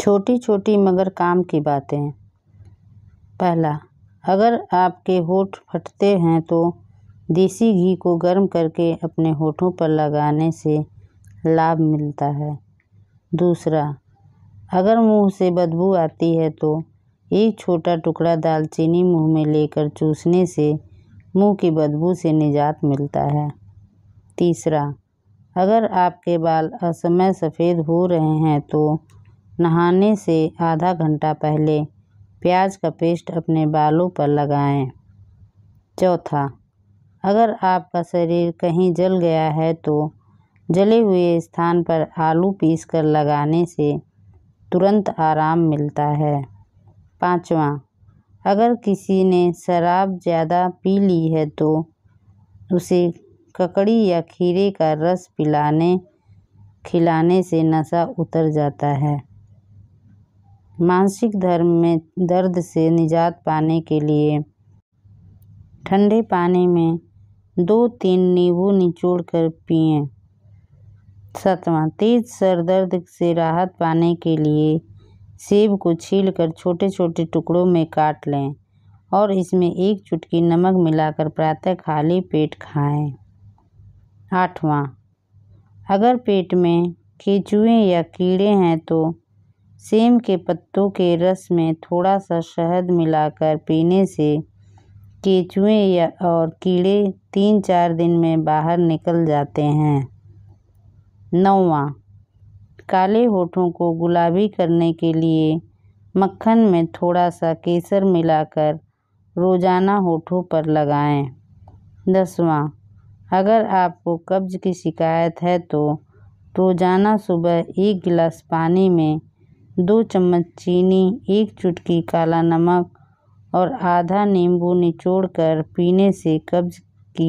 छोटी छोटी मगर काम की बातें पहला अगर आपके होठ फटते हैं तो देसी घी को गर्म करके अपने होठों पर लगाने से लाभ मिलता है दूसरा अगर मुंह से बदबू आती है तो एक छोटा टुकड़ा दालचीनी मुंह में लेकर चूसने से मुंह की बदबू से निजात मिलता है तीसरा अगर आपके बाल असमय सफ़ेद हो रहे हैं तो नहाने से आधा घंटा पहले प्याज का पेस्ट अपने बालों पर लगाएं चौथा अगर आपका शरीर कहीं जल गया है तो जले हुए स्थान पर आलू पीस कर लगाने से तुरंत आराम मिलता है पाँचवा अगर किसी ने शराब ज़्यादा पी ली है तो उसे ककड़ी या खीरे का रस पिलाने खिलाने से नशा उतर जाता है मानसिक धर्म में दर्द से निजात पाने के लिए ठंडे पानी में दो तीन नींबू निचोड़ कर पिए सतवा तेज सर दर्द से राहत पाने के लिए सेब को छील कर छोटे छोटे टुकड़ों में काट लें और इसमें एक चुटकी नमक मिलाकर प्रातः खाली पेट खाएं आठवां अगर पेट में केचुए या कीड़े हैं तो सेम के पत्तों के रस में थोड़ा सा शहद मिलाकर पीने से या और कीड़े तीन चार दिन में बाहर निकल जाते हैं नौवा काले होठों को गुलाबी करने के लिए मक्खन में थोड़ा सा केसर मिलाकर रोज़ाना होठों पर लगाएं। दसवां अगर आपको कब्ज़ की शिकायत है तो रोज़ाना सुबह एक गिलास पानी में दो चम्मच चीनी एक चुटकी काला नमक और आधा नींबू निचोड़ कर पीने से कब्ज की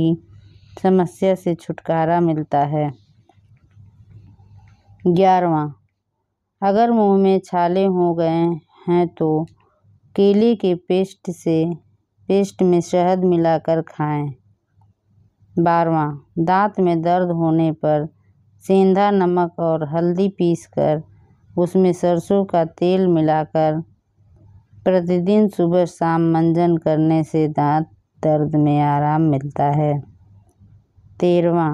समस्या से छुटकारा मिलता है ग्यारहवा अगर मुंह में छाले हो गए हैं तो केले के पेस्ट से पेस्ट में शहद मिलाकर खाएं बारवा दांत में दर्द होने पर सेंधा नमक और हल्दी पीसकर उसमें सरसों का तेल मिलाकर प्रतिदिन सुबह शाम मंजन करने से दाँत दर्द में आराम मिलता है तेरवा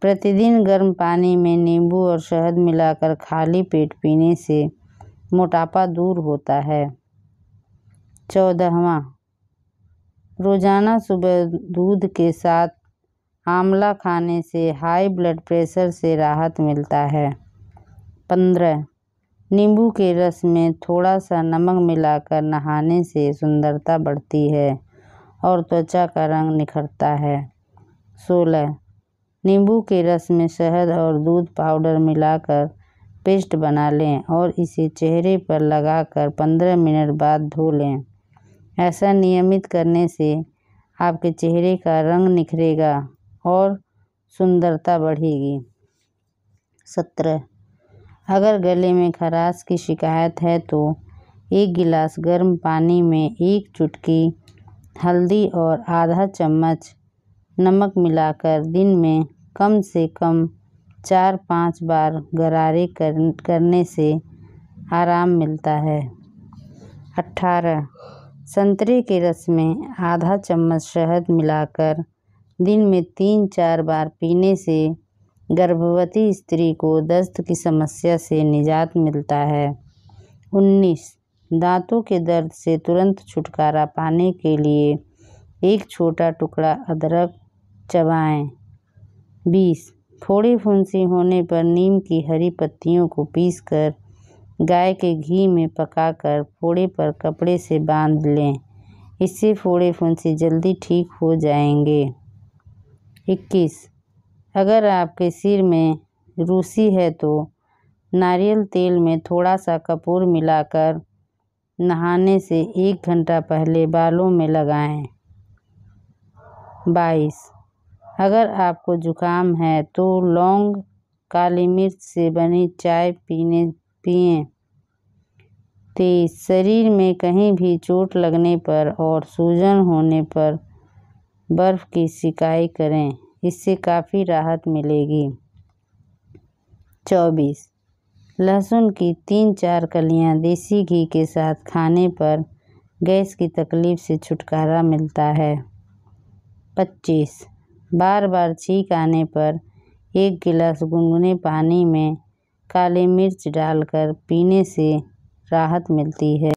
प्रतिदिन गर्म पानी में नींबू और शहद मिलाकर खाली पेट पीने से मोटापा दूर होता है चौदहवा रोज़ाना सुबह दूध के साथ आंवला खाने से हाई ब्लड प्रेशर से राहत मिलता है पंद्रह नींबू के रस में थोड़ा सा नमक मिलाकर नहाने से सुंदरता बढ़ती है और त्वचा का रंग निखरता है सोलह नींबू के रस में शहद और दूध पाउडर मिलाकर पेस्ट बना लें और इसे चेहरे पर लगाकर पंद्रह मिनट बाद धो लें ऐसा नियमित करने से आपके चेहरे का रंग निखरेगा और सुंदरता बढ़ेगी सत्रह अगर गले में खराश की शिकायत है तो एक गिलास गर्म पानी में एक चुटकी हल्दी और आधा चम्मच नमक मिलाकर दिन में कम से कम चार पाँच बार गरारे कर, करने से आराम मिलता है अट्ठारह संतरे के रस में आधा चम्मच शहद मिलाकर दिन में तीन चार बार पीने से गर्भवती स्त्री को दस्त की समस्या से निजात मिलता है उन्नीस दांतों के दर्द से तुरंत छुटकारा पाने के लिए एक छोटा टुकड़ा अदरक चबाएं। बीस थोड़ी फुंसी होने पर नीम की हरी पत्तियों को पीसकर गाय के घी में पकाकर फोड़े पर कपड़े से बांध लें इससे फोड़े फुंसी जल्दी ठीक हो जाएंगे इक्कीस अगर आपके सिर में रूसी है तो नारियल तेल में थोड़ा सा कपूर मिलाकर नहाने से एक घंटा पहले बालों में लगाएं बाईस अगर आपको ज़ुकाम है तो लौंग काली मिर्च से बनी चाय पीने पिए तेईस शरीर में कहीं भी चोट लगने पर और सूजन होने पर बर्फ़ की सिकाई करें इससे काफ़ी राहत मिलेगी चौबीस लहसुन की तीन चार कलियां देसी घी के साथ खाने पर गैस की तकलीफ़ से छुटकारा मिलता है पच्चीस बार बार छींक आने पर एक गिलास गुनगुने पानी में काली मिर्च डालकर पीने से राहत मिलती है